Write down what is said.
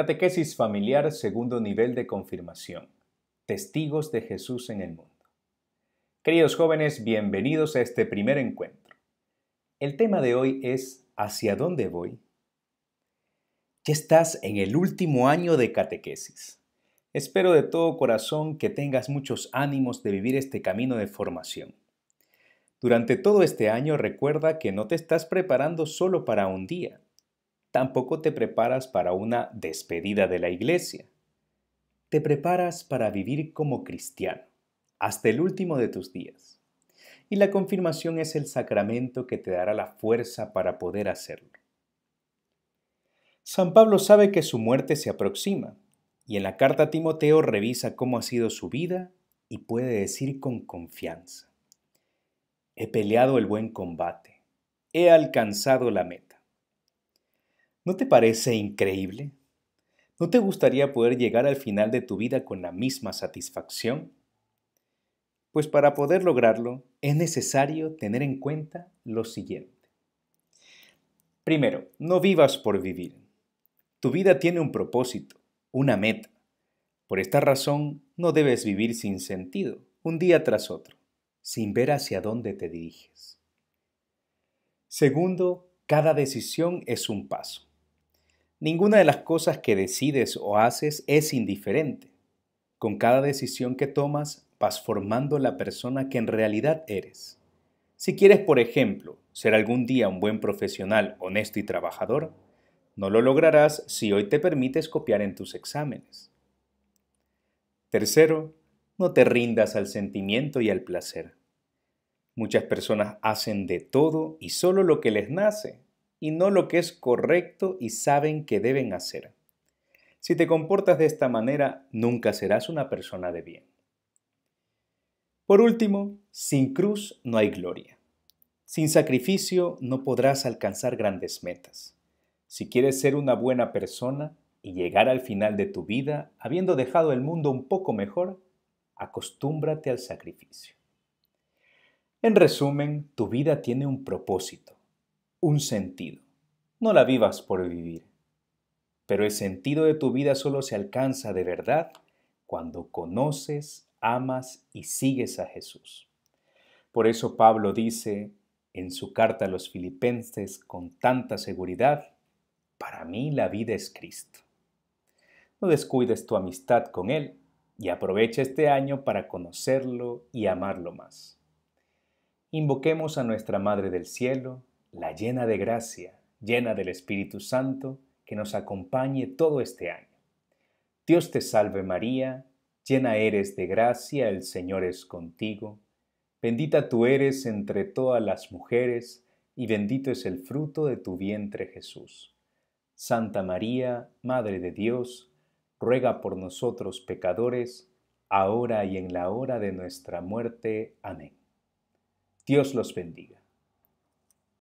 Catequesis familiar segundo nivel de confirmación. Testigos de Jesús en el mundo. Queridos jóvenes, bienvenidos a este primer encuentro. El tema de hoy es ¿Hacia dónde voy? Ya estás en el último año de catequesis. Espero de todo corazón que tengas muchos ánimos de vivir este camino de formación. Durante todo este año recuerda que no te estás preparando solo para un día, tampoco te preparas para una despedida de la iglesia. Te preparas para vivir como cristiano hasta el último de tus días. Y la confirmación es el sacramento que te dará la fuerza para poder hacerlo. San Pablo sabe que su muerte se aproxima y en la carta a Timoteo revisa cómo ha sido su vida y puede decir con confianza, he peleado el buen combate, he alcanzado la meta. ¿No te parece increíble? ¿No te gustaría poder llegar al final de tu vida con la misma satisfacción? Pues para poder lograrlo es necesario tener en cuenta lo siguiente. Primero, no vivas por vivir. Tu vida tiene un propósito, una meta. Por esta razón, no debes vivir sin sentido, un día tras otro, sin ver hacia dónde te diriges. Segundo, cada decisión es un paso. Ninguna de las cosas que decides o haces es indiferente. Con cada decisión que tomas vas formando la persona que en realidad eres. Si quieres, por ejemplo, ser algún día un buen profesional, honesto y trabajador, no lo lograrás si hoy te permites copiar en tus exámenes. Tercero, no te rindas al sentimiento y al placer. Muchas personas hacen de todo y solo lo que les nace, y no lo que es correcto y saben que deben hacer. Si te comportas de esta manera, nunca serás una persona de bien. Por último, sin cruz no hay gloria. Sin sacrificio no podrás alcanzar grandes metas. Si quieres ser una buena persona y llegar al final de tu vida habiendo dejado el mundo un poco mejor, acostúmbrate al sacrificio. En resumen, tu vida tiene un propósito un sentido. No la vivas por vivir. Pero el sentido de tu vida solo se alcanza de verdad cuando conoces, amas y sigues a Jesús. Por eso Pablo dice en su carta a los filipenses con tanta seguridad, para mí la vida es Cristo. No descuides tu amistad con Él y aprovecha este año para conocerlo y amarlo más. Invoquemos a nuestra Madre del Cielo, la llena de gracia, llena del Espíritu Santo, que nos acompañe todo este año. Dios te salve María, llena eres de gracia, el Señor es contigo, bendita tú eres entre todas las mujeres, y bendito es el fruto de tu vientre Jesús. Santa María, Madre de Dios, ruega por nosotros pecadores, ahora y en la hora de nuestra muerte. Amén. Dios los bendiga.